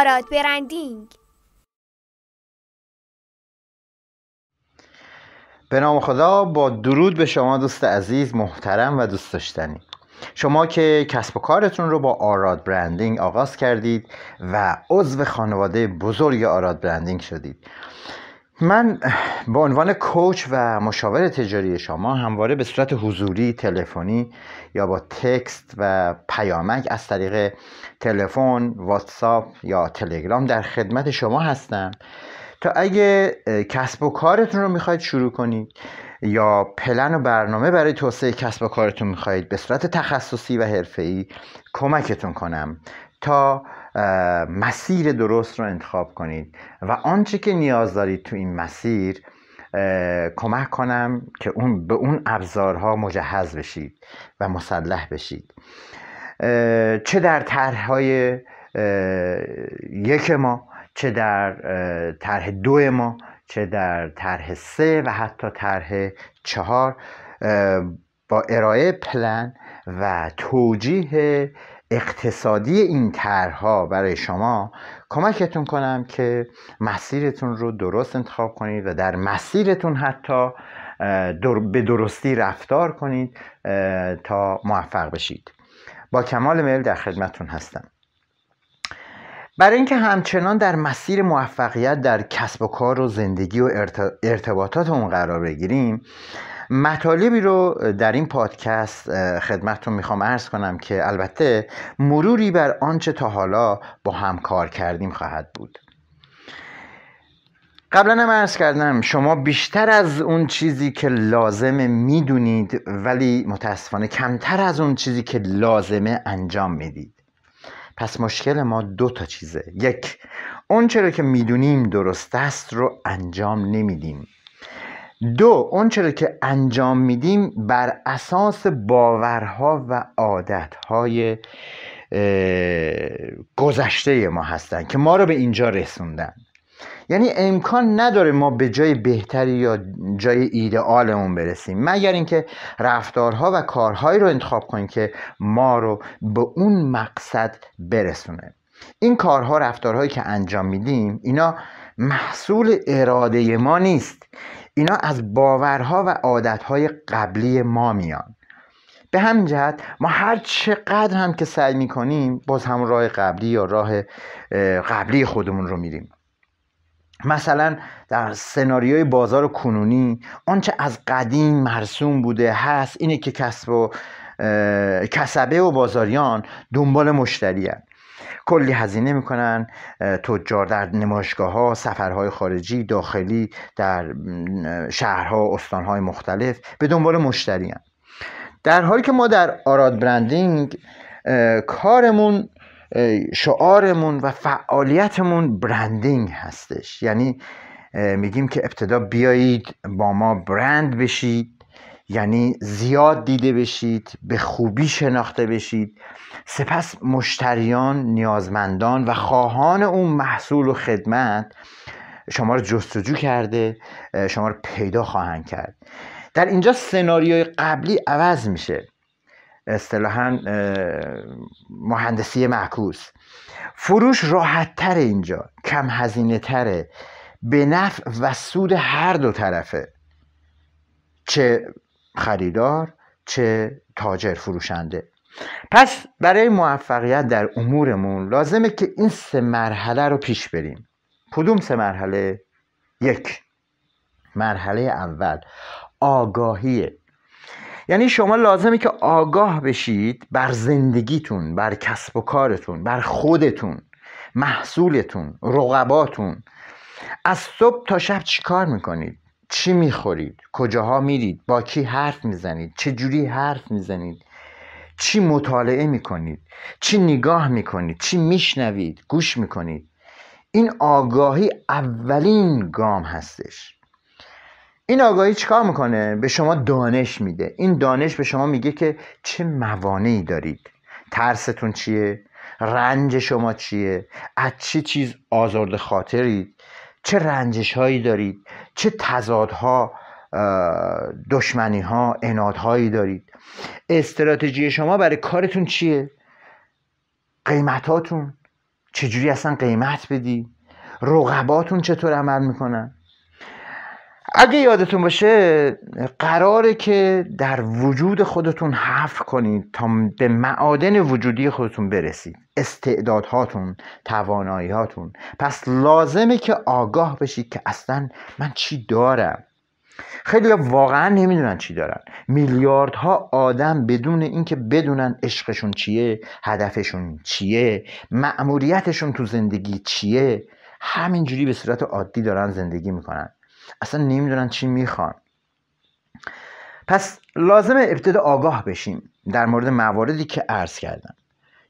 آراد برندینگ به نام خدا با درود به شما دوست عزیز محترم و دوست داشتنی شما که کسب و کارتون رو با آراد برندینگ آغاز کردید و عضو خانواده بزرگ آراد برندینگ شدید من به عنوان کوچ و مشاور تجاری شما همواره به صورت حضوری تلفنی یا با تکست و پیامک از طریق تلفن، واتساپ یا تلگرام در خدمت شما هستم تا اگه کسب و کارتون رو میخواید شروع کنید یا پلن و برنامه برای توسعه کسب و کارتون میخواهید به صورت تخصصی و حرفه‌ای کمکتون کنم تا مسیر درست رو انتخاب کنید و آنچه که نیاز دارید تو این مسیر کمک کنم که اون به اون ابزارها مجهز بشید و مسلح بشید چه در طرحهای یک ما چه در طرح دو ما چه در طرح سه و حتی طرح چهار با ارائه پلن و توجیه اقتصادی این طرحها برای شما کمکتون کنم که مسیرتون رو درست انتخاب کنید و در مسیرتون حتی به درستی رفتار کنید تا موفق بشید با کمال میل در خدمتون هستم برای اینکه همچنان در مسیر موفقیت در کسب و کار و زندگی و ارتباطات اون قرار بگیریم مطالبی رو در این پادکست خدمتتون میخوام عرض کنم که البته مروری بر آنچه تا حالا با هم کار کردیم خواهد بود قبلا هم عرض کردم شما بیشتر از اون چیزی که لازمه میدونید ولی متاسفانه کمتر از اون چیزی که لازمه انجام میدید پس مشکل ما دو تا چیزه یک اون چرا که میدونیم درست است رو انجام نمیدیم دو اونچه چرا که انجام میدیم بر اساس باورها و عادتهای گذشته ما هستن که ما رو به اینجا رسوندن یعنی امکان نداره ما به جای بهتری یا جای ایدئالمون برسیم مگر اینکه رفتارها و کارهایی رو انتخاب کنیم که ما رو به اون مقصد برسونه این کارها رفتارهایی که انجام میدیم اینا محصول اراده ما نیست اینا از باورها و عادتهای قبلی ما میان به همین جهت ما هر چقدر هم که سعی میکنیم باز هم راه قبلی یا راه قبلی خودمون رو میریم مثلا در سناریوی بازار کنونی آنچه از قدیم مرسوم بوده هست اینه که کسب و کسبه و بازاریان دنبال مشتری کلی هزینه میکنن تجار در نمایشگاه ها سفرهای خارجی داخلی در شهرها استانهای مختلف به دنبال مشتری در حالی که ما در آراد برندینگ کارمون شعارمون و فعالیتمون برندینگ هستش یعنی میگیم که ابتدا بیایید با ما برند بشید یعنی زیاد دیده بشید به خوبی شناخته بشید سپس مشتریان نیازمندان و خواهان اون محصول و خدمت شما رو جستجو کرده شما رو پیدا خواهند کرد در اینجا سناریوی قبلی عوض میشه اصطلاحا مهندسی معکوس فروش راحت اینجا کم هزینه تره به نفع و سود هر دو طرفه چه خریدار چه تاجر فروشنده پس برای موفقیت در امورمون لازمه که این سه مرحله رو پیش بریم کدوم سه مرحله یک مرحله اول آگاهیه یعنی شما لازمه که آگاه بشید بر زندگیتون بر کسب و کارتون بر خودتون محصولتون رقباتون از صبح تا شب چیکار میکنید چی میخورید کجاها میرید با کی حرف میزنید چه جوری حرف میزنید چی مطالعه میکنید چی نگاه میکنید چی میشنوید گوش میکنید این آگاهی اولین گام هستش این آگاهی چیکار میکنه به شما دانش میده این دانش به شما میگه که چه موانعی دارید ترستون چیه رنج شما چیه از چه چی چیز آزرد خاطرید چه رنجش هایی دارید چه تضادها دشمنی ها هایی دارید استراتژی شما برای کارتون چیه قیمتاتون چجوری اصلا قیمت بدی رقباتون چطور عمل میکنن اگه یادتون باشه قراره که در وجود خودتون حفر کنید تا به معادن وجودی خودتون برسید استعدادهاتون تواناییهاتون پس لازمه که آگاه بشید که اصلا من چی دارم خیلی واقعا نمیدونن چی دارن میلیاردها آدم بدون اینکه بدونن عشقشون چیه هدفشون چیه مأموریتشون تو زندگی چیه همینجوری به صورت عادی دارن زندگی میکنن اصلا نمیدونن چی میخوان پس لازمه ابتدا آگاه بشیم در مورد مواردی که عرض کردم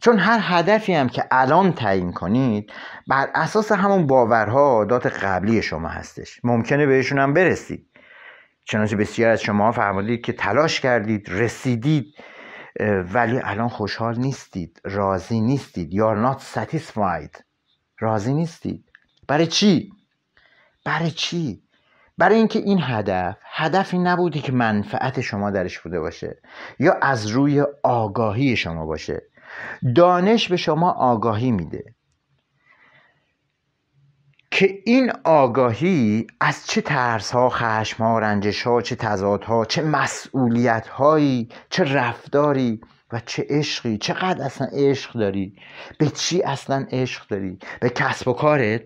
چون هر هدفی هم که الان تعیین کنید بر اساس همون باورها دات قبلی شما هستش ممکنه بهشون هم برسید چنانچه بسیار از شما فرمودید که تلاش کردید رسیدید ولی الان خوشحال نیستید راضی نیستید یا not satisfied راضی نیستید برای چی؟ برای چی؟ برای اینکه این هدف هدفی نبودی نبوده که منفعت شما درش بوده باشه یا از روی آگاهی شما باشه دانش به شما آگاهی میده که این آگاهی از چه ترس ها خشم ها رنجش ها چه تضاد ها چه مسئولیت هایی چه رفتاری و چه عشقی چقدر اصلا عشق داری به چی اصلا عشق داری به کسب و کارت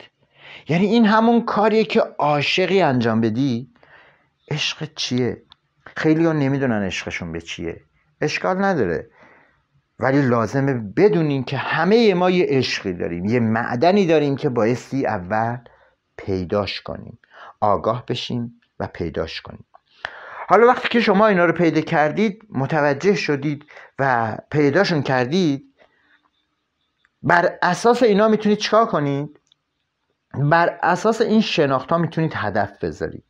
یعنی این همون کاریه که عاشقی انجام بدی عشق چیه خیلی ها نمیدونن عشقشون به چیه اشکال نداره ولی لازمه بدونیم که همه ما یه عشقی داریم یه معدنی داریم که بایستی اول پیداش کنیم آگاه بشیم و پیداش کنیم حالا وقتی که شما اینا رو پیدا کردید متوجه شدید و پیداشون کردید بر اساس اینا میتونید چیکار کنید بر اساس این شناخت ها میتونید هدف بذارید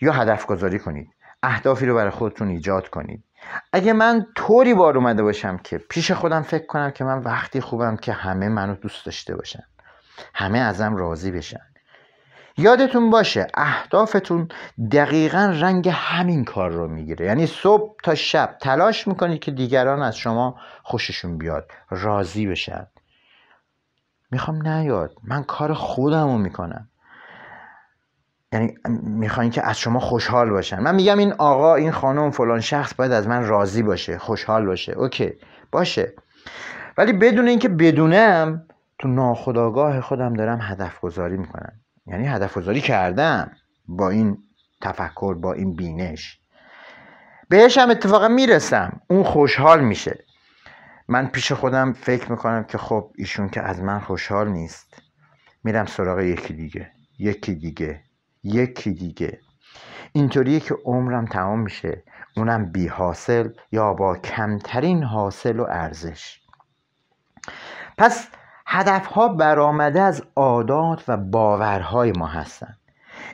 یا هدف گذاری کنید اهدافی رو برای خودتون ایجاد کنید اگه من طوری بار اومده باشم که پیش خودم فکر کنم که من وقتی خوبم که همه منو دوست داشته باشن همه ازم راضی بشن یادتون باشه اهدافتون دقیقا رنگ همین کار رو میگیره یعنی صبح تا شب تلاش میکنید که دیگران از شما خوششون بیاد راضی بشن میخوام نیاد من کار خودم رو میکنم یعنی میخواین که از شما خوشحال باشن من میگم این آقا این خانم فلان شخص باید از من راضی باشه خوشحال باشه اوکی باشه ولی بدون اینکه بدونم تو ناخودآگاه خودم دارم هدف گذاری میکنم یعنی هدف گذاری کردم با این تفکر با این بینش بهش هم اتفاقا میرسم اون خوشحال میشه من پیش خودم فکر میکنم که خب ایشون که از من خوشحال نیست میرم سراغ یکی دیگه یکی دیگه یکی دیگه اینطوریه که عمرم تمام میشه اونم بی حاصل یا با کمترین حاصل و ارزش پس هدفها برآمده از عادات و باورهای ما هستند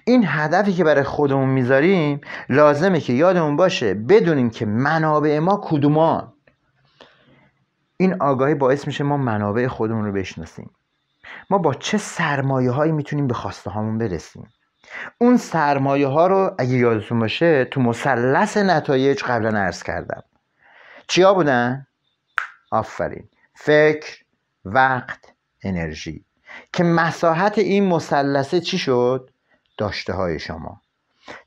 این هدفی که برای خودمون میذاریم لازمه که یادمون باشه بدونیم که منابع ما کدومان این آگاهی باعث میشه ما منابع خودمون رو بشناسیم ما با چه سرمایه هایی میتونیم به خواسته هامون برسیم اون سرمایه ها رو اگه یادتون باشه تو مثلث نتایج قبلا عرض کردم چیا بودن؟ آفرین فکر وقت انرژی که مساحت این مثلثه چی شد؟ داشته های شما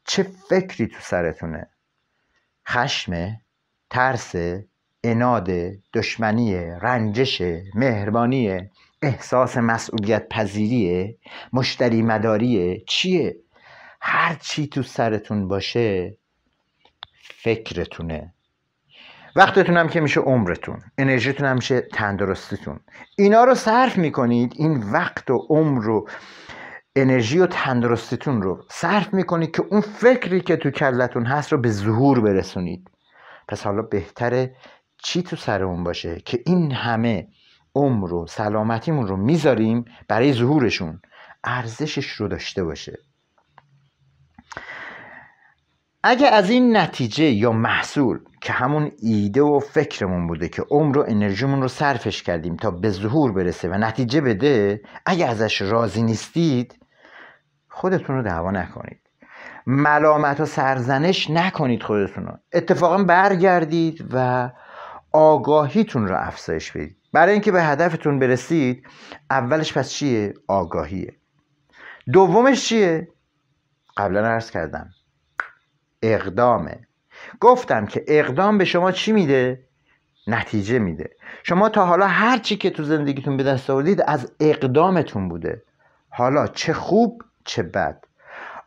چه فکری تو سرتونه؟ خشم ترس اناد دشمنی رنجش مهربانی احساس مسئولیت پذیری مشتری مداری چیه هر چی تو سرتون باشه فکرتونه وقتتون هم که میشه عمرتون انرژیتون هم میشه تندرستیتون اینا رو صرف میکنید این وقت و عمر و انرژی و تندرستیتون رو صرف میکنید که اون فکری که تو کلتون هست رو به ظهور برسونید پس حالا بهتره چی تو سرمون باشه که این همه عمر و سلامتیمون رو میذاریم برای ظهورشون ارزشش رو داشته باشه اگه از این نتیجه یا محصول که همون ایده و فکرمون بوده که عمر و انرژیمون رو صرفش کردیم تا به ظهور برسه و نتیجه بده اگه ازش راضی نیستید خودتون رو دعوا نکنید ملامت و سرزنش نکنید خودتون رو اتفاقا برگردید و آگاهیتون رو افزایش بدید برای اینکه به هدفتون برسید اولش پس چیه آگاهیه دومش چیه قبلا عرض کردم اقدامه گفتم که اقدام به شما چی میده نتیجه میده شما تا حالا هر چی که تو زندگیتون به دست آوردید از اقدامتون بوده حالا چه خوب چه بد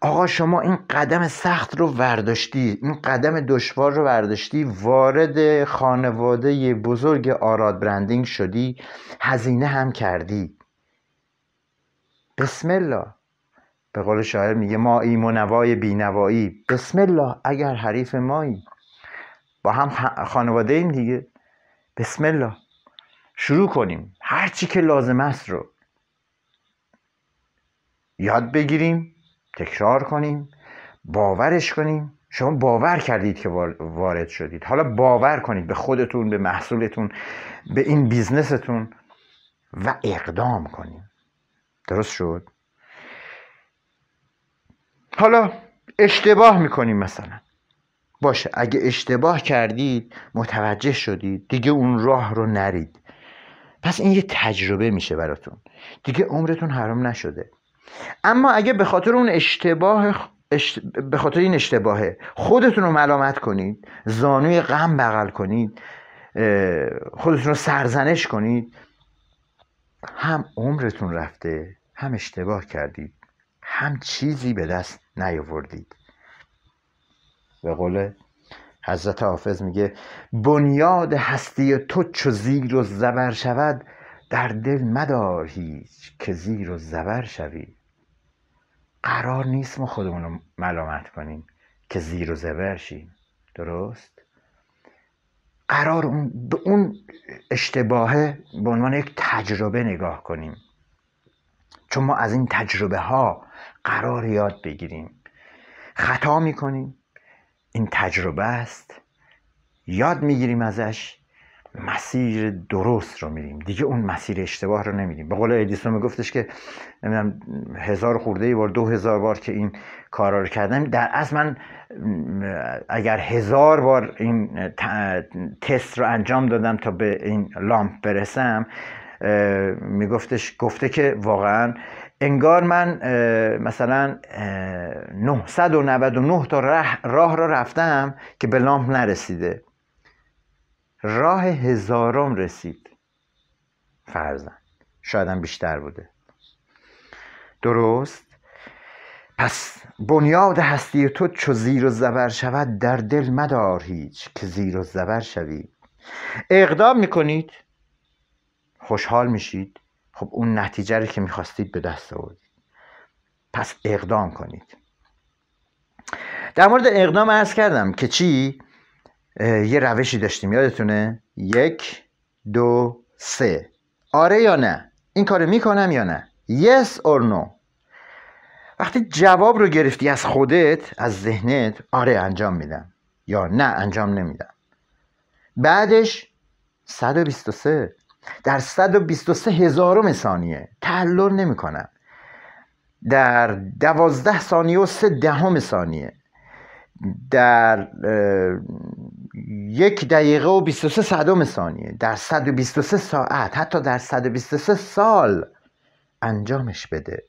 آقا شما این قدم سخت رو ورداشتی این قدم دشوار رو برداشتی وارد خانواده بزرگ آراد برندینگ شدی هزینه هم کردی بسم الله به قول شاعر میگه ما نوای منوای بینوایی بسم الله اگر حریف مایی با هم خانواده ایم دیگه بسم الله شروع کنیم هرچی که لازم است رو یاد بگیریم تکرار کنیم باورش کنیم شما باور کردید که وارد شدید حالا باور کنید به خودتون به محصولتون به این بیزنستون و اقدام کنید درست شد حالا اشتباه میکنیم مثلا باشه اگه اشتباه کردید متوجه شدید دیگه اون راه رو نرید پس این یه تجربه میشه براتون دیگه عمرتون حرام نشده اما اگه به خاطر اون اشتباه به خاطر این اشتباهه خودتون رو ملامت کنید زانوی غم بغل کنید خودتون رو سرزنش کنید هم عمرتون رفته هم اشتباه کردید هم چیزی به دست نیاوردید به قول حضرت حافظ میگه بنیاد هستی تو چو زیر و زبر شود در دل مدار هیچ که زیر و زبر شوی قرار نیست ما خودمون رو ملامت کنیم که زیر و زبر شیم درست قرار اون به اون اشتباهه به عنوان یک تجربه نگاه کنیم چون ما از این تجربه ها قرار یاد بگیریم خطا میکنیم این تجربه است یاد میگیریم ازش مسیر درست رو میریم دیگه اون مسیر اشتباه رو نمیریم به قول ادیسون میگفتش که نمیدونم هزار خورده بار دو هزار بار که این کارا رو کردم در از من اگر هزار بار این تست رو انجام دادم تا به این لامپ برسم میگفتش گفته که واقعا انگار من مثلا 999 تا راه, راه را رفتم که به لامپ نرسیده راه هزارم رسید فرزن شایدم بیشتر بوده درست پس بنیاد هستی تو چو زیر و زبر شود در دل مدار هیچ که زیر و زبر شوی اقدام میکنید خوشحال میشید خب اون نتیجه رو که میخواستید به دست آوردید پس اقدام کنید در مورد اقدام ارز کردم که چی یه روشی داشتیم یادتونه یک دو سه آره یا نه این کارو میکنم یا نه yes or no وقتی جواب رو گرفتی از خودت از ذهنت آره انجام میدم یا نه انجام نمیدم بعدش 123 در 123 هزارم ثانیه تعلل نمی کنم در 12 ثانیه و 3 دهم ثانیه در یک دقیقه و 23 صدم ثانیه در 123 ساعت حتی در 123 سال انجامش بده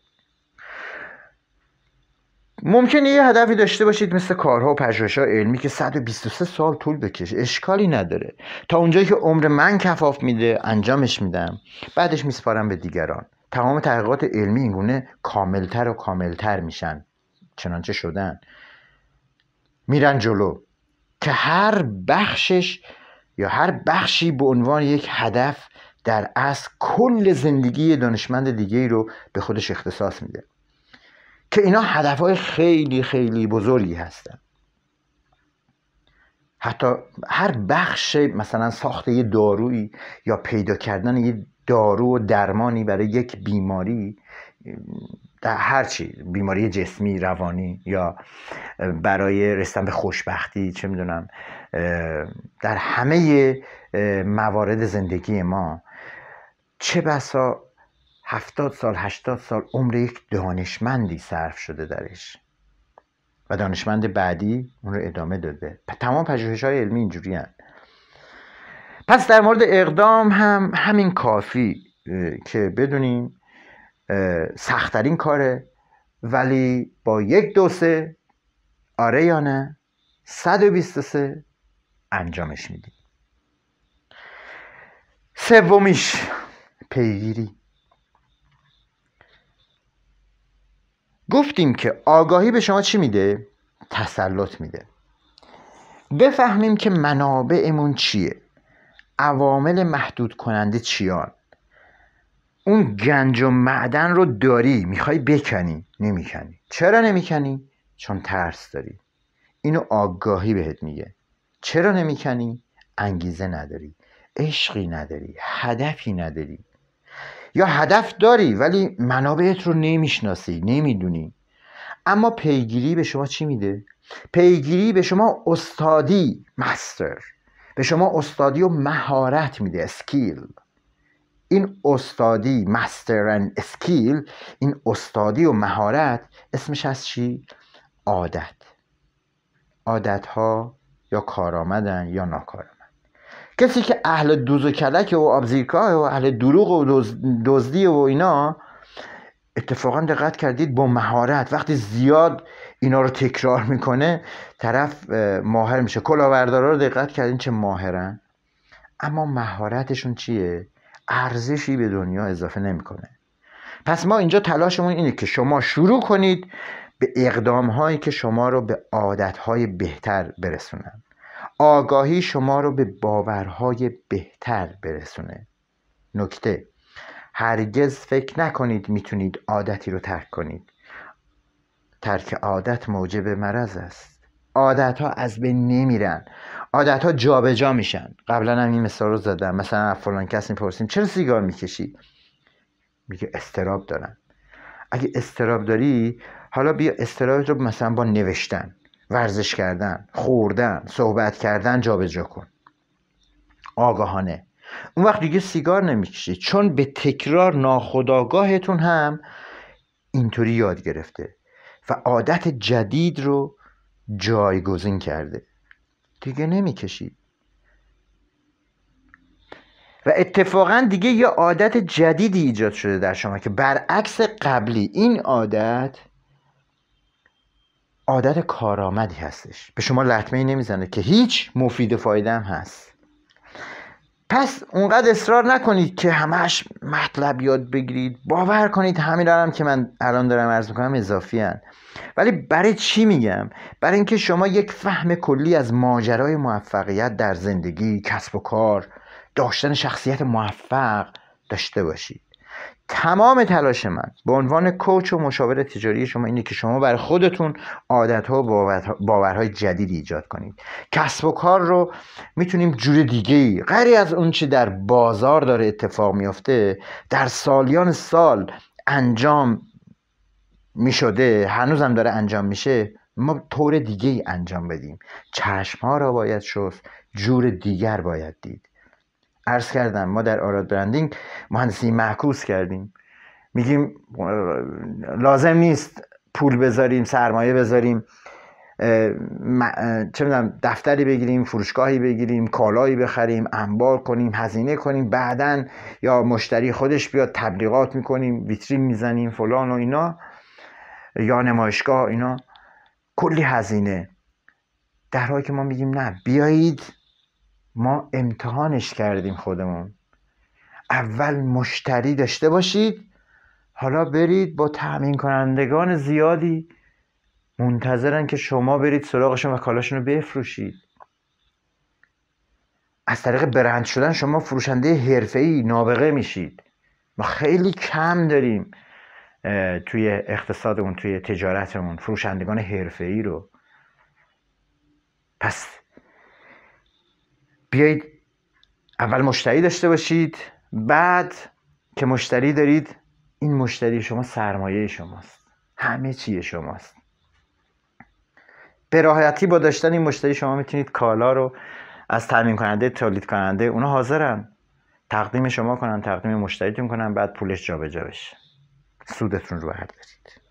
ممکنه یه هدفی داشته باشید مثل کارها و پژوهش‌ها علمی که 123 سال طول بکشه اشکالی نداره تا اونجایی که عمر من کفاف میده انجامش میدم بعدش میسپارم به دیگران تمام تحقیقات علمی اینگونه کاملتر و کاملتر میشن چنانچه شدن میرن جلو که هر بخشش یا هر بخشی به عنوان یک هدف در اصل کل زندگی دانشمند دیگه رو به خودش اختصاص میده که اینا های خیلی خیلی بزرگی هستن حتی هر بخش مثلا ساخته یه دارویی یا پیدا کردن یه دارو و درمانی برای یک بیماری در هر چی بیماری جسمی روانی یا برای رسیدن به خوشبختی چه میدونم در همه موارد زندگی ما چه بسا هفتاد سال هشتاد سال عمر یک دانشمندی صرف شده درش و دانشمند بعدی اون رو ادامه داده تمام پژوهش های علمی اینجوری پس در مورد اقدام هم همین کافی که بدونیم سختترین کاره ولی با یک دو سه آره یا نه 123 انجامش میدیم سومیش پیگیری گفتیم که آگاهی به شما چی میده؟ تسلط میده بفهمیم که منابعمون چیه عوامل محدود کننده چیان اون گنج و معدن رو داری میخوای بکنی نمیکنی چرا نمیکنی؟ چون ترس داری اینو آگاهی بهت میگه چرا نمیکنی؟ انگیزه نداری عشقی نداری هدفی نداری یا هدف داری ولی منابعت رو نمیشناسی نمیدونی اما پیگیری به شما چی میده؟ پیگیری به شما استادی مستر به شما استادی و مهارت میده سکیل این استادی مستر اسکیل این استادی و مهارت اسمش از چی؟ عادت عادت ها یا کارآمدن یا ناکارآمد کسی که اهل دوز و کلک و آبزیرکاه و اهل دروغ و دزدی و اینا اتفاقا دقت کردید با مهارت وقتی زیاد اینا رو تکرار میکنه طرف ماهر میشه کلاوردارا رو دقت کردین چه ماهرن اما مهارتشون چیه ارزشی به دنیا اضافه نمیکنه پس ما اینجا تلاشمون اینه که شما شروع کنید به اقدام هایی که شما رو به عادت های بهتر برسونن آگاهی شما رو به باورهای بهتر برسونه نکته هرگز فکر نکنید میتونید عادتی رو ترک کنید ترک عادت موجب مرض است عادت ها از بین نمیرن عادت ها جابجا میشن قبلا هم این مثال رو زدم مثلا فلان کس میپرسیم چرا سیگار میکشی میگه استراب دارم اگه استراب داری حالا بیا استرابت رو مثلا با نوشتن ورزش کردن خوردن صحبت کردن جابجا کن آگاهانه اون وقت دیگه سیگار نمیکشی چون به تکرار ناخداگاهتون هم اینطوری یاد گرفته و عادت جدید رو جایگزین کرده دیگه نمیکشید و اتفاقا دیگه یه عادت جدیدی ایجاد شده در شما که برعکس قبلی این عادت عادت کارآمدی هستش به شما لطمه ای نمیزنه که هیچ مفید فایده هم هست پس اونقدر اصرار نکنید که همش مطلب یاد بگیرید باور کنید همین دارم که من الان دارم عرض میکنم اضافی هن. ولی برای چی میگم برای اینکه شما یک فهم کلی از ماجرای موفقیت در زندگی کسب و کار داشتن شخصیت موفق داشته باشید تمام تلاش من به عنوان کوچ و مشاور تجاری شما اینه که شما برای خودتون ها و باورهای جدید ایجاد کنید کسب و کار رو میتونیم جور دیگه ای غری از اون چی در بازار داره اتفاق میافته در سالیان سال انجام میشده هنوزم داره انجام میشه ما طور دیگه ای انجام بدیم چشم ها را باید شست جور دیگر باید دید عرض کردم ما در آراد برندینگ مهندسی محکوس کردیم میگیم لازم نیست پول بذاریم سرمایه بذاریم چه میدونم دفتری بگیریم فروشگاهی بگیریم کالایی بخریم انبار کنیم هزینه کنیم بعدا یا مشتری خودش بیاد تبلیغات میکنیم ویترین میزنیم فلان و اینا یا نمایشگاه اینا کلی هزینه در حالی که ما میگیم نه بیایید ما امتحانش کردیم خودمون اول مشتری داشته باشید حالا برید با تأمین کنندگان زیادی منتظرن که شما برید سراغشون و کالاشون رو بفروشید از طریق برند شدن شما فروشنده ای نابغه میشید ما خیلی کم داریم توی اقتصادمون توی تجارتمون فروشندگان ای رو پس بیایید اول مشتری داشته باشید بعد که مشتری دارید این مشتری شما سرمایه شماست همه چیه شماست به راحتی با داشتن این مشتری شما میتونید کالا رو از تامین کننده تولید کننده اونا حاضرن تقدیم شما کنن تقدیم مشتریتون کنن بعد پولش جابجا بشه سودتون رو بردارید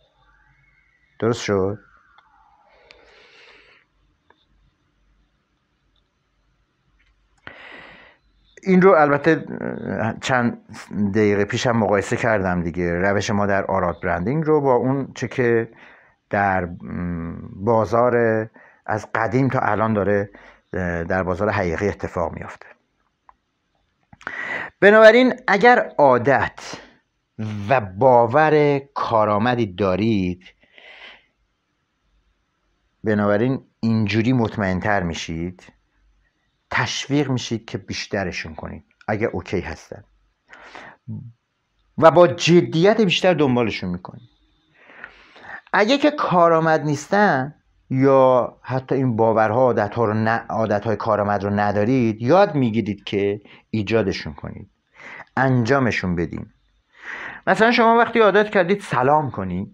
درست شد این رو البته چند دقیقه پیشم مقایسه کردم دیگه روش ما در آراد برندینگ رو با اون چه که در بازار از قدیم تا الان داره در بازار حقیقی اتفاق میافته بنابراین اگر عادت و باور کارآمدی دارید بنابراین اینجوری مطمئنتر میشید تشویق میشید که بیشترشون کنید اگر اوکی هستن و با جدیت بیشتر دنبالشون میکنید اگه که کارآمد نیستن یا حتی این باورها عادتها رو نه عادتهای کارآمد رو ندارید یاد میگیرید که ایجادشون کنید انجامشون بدین مثلا شما وقتی عادت کردید سلام کنید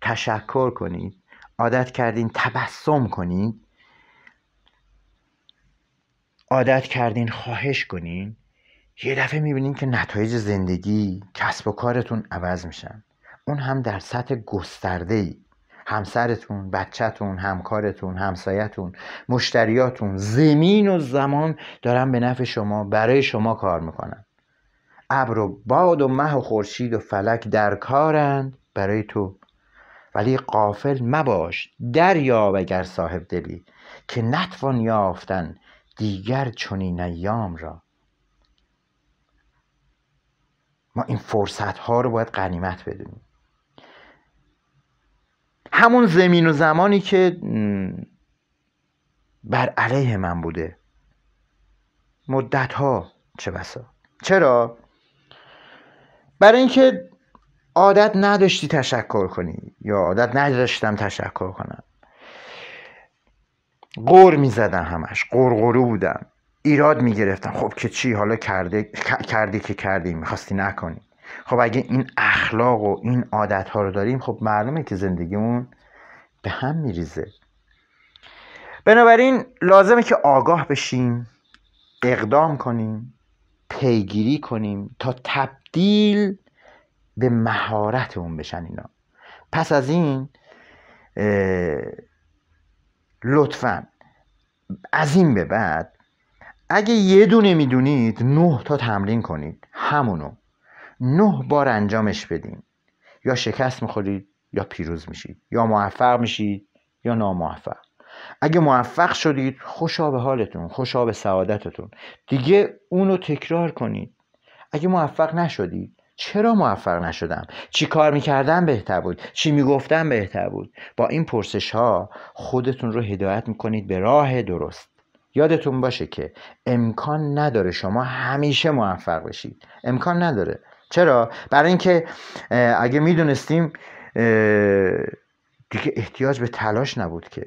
تشکر کنید عادت کردین تبسم کنید عادت کردین خواهش کنین یه دفعه میبینین که نتایج زندگی کسب و کارتون عوض میشن اون هم در سطح گسترده ای همسرتون، بچهتون، همکارتون، همسایتون، مشتریاتون زمین و زمان دارن به نفع شما برای شما کار میکنن ابر و باد و مه و خورشید و فلک در کارند برای تو ولی قافل مباش دریاب اگر صاحب دلی که نتوان یافتن دیگر چنین ایام را ما این فرصت ها رو باید قنیمت بدونیم همون زمین و زمانی که بر علیه من بوده مدت ها چه بسا چرا برای اینکه عادت نداشتی تشکر کنی یا عادت نداشتم تشکر کنم غور میزدم همش قرقرو بودم ایراد میگرفتم خب که چی حالا کرده کردی که کردی میخواستی نکنی خب اگه این اخلاق و این عادت رو داریم خب معلومه که زندگیمون به هم میریزه بنابراین لازمه که آگاه بشیم اقدام کنیم پیگیری کنیم تا تبدیل به مهارت اون بشن اینا پس از این لطفا از این به بعد اگه یه دونه میدونید نه تا تمرین کنید همونو نه بار انجامش بدین یا شکست میخورید یا پیروز میشید یا موفق میشید یا ناموفق اگه موفق شدید خوشا به حالتون خوشا به سعادتتون دیگه اونو تکرار کنید اگه موفق نشدید چرا موفق نشدم چی کار میکردم بهتر بود چی میگفتم بهتر بود با این پرسش ها خودتون رو هدایت میکنید به راه درست یادتون باشه که امکان نداره شما همیشه موفق بشید امکان نداره چرا برای اینکه اگه میدونستیم دیگه احتیاج به تلاش نبود که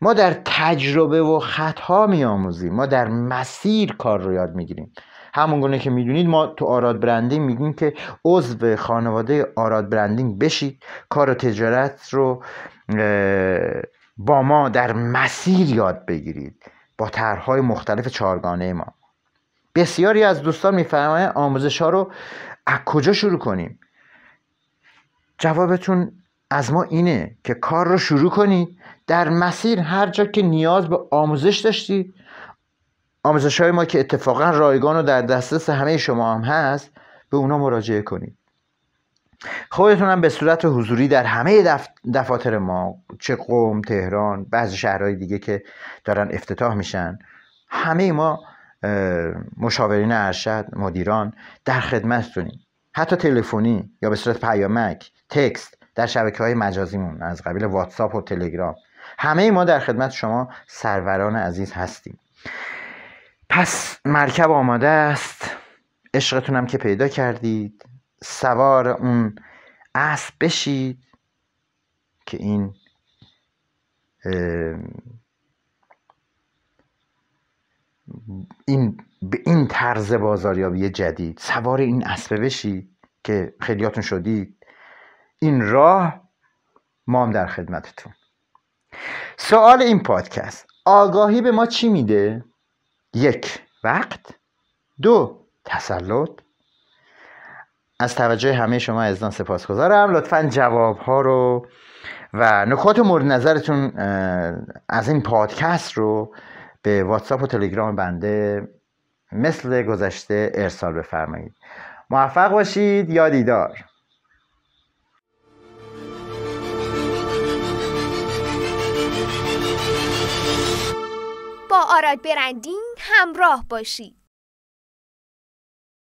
ما در تجربه و خطا میآموزیم ما در مسیر کار رو یاد میگیریم همون گونه که میدونید ما تو آراد برندینگ میگیم که عضو خانواده آراد برندینگ بشید کار و تجارت رو با ما در مسیر یاد بگیرید با طرحهای مختلف چارگانه ما بسیاری از دوستان میفرمایند آموزش ها رو از کجا شروع کنیم جوابتون از ما اینه که کار رو شروع کنید در مسیر هر جا که نیاز به آموزش داشتید آموزش های ما که اتفاقا رایگان و در دسترس همه شما هم هست به اونا مراجعه کنید خودتون هم به صورت حضوری در همه دفاتر ما چه قوم، تهران، بعضی شهرهای دیگه که دارن افتتاح میشن همه ما مشاورین ارشد، مدیران در خدمتتونیم حتی تلفنی یا به صورت پیامک، تکست در شبکه های مجازیمون از قبیل واتساپ و تلگرام همه ما در خدمت شما سروران عزیز هستیم پس مرکب آماده است عشقتونم که پیدا کردید سوار اون اسب بشید که این این به این طرز بازاریابی جدید سوار این اسبه بشید که خیلیاتون شدید این راه ما هم در خدمتتون سوال این پادکست آگاهی به ما چی میده یک وقت دو تسلط از توجه همه شما ازدان سپاسگزارم لطفا جواب ها رو و نکات مورد نظرتون از این پادکست رو به واتساپ و تلگرام بنده مثل گذشته ارسال بفرمایید موفق باشید یا دیدار با آراد برندین همراه باشی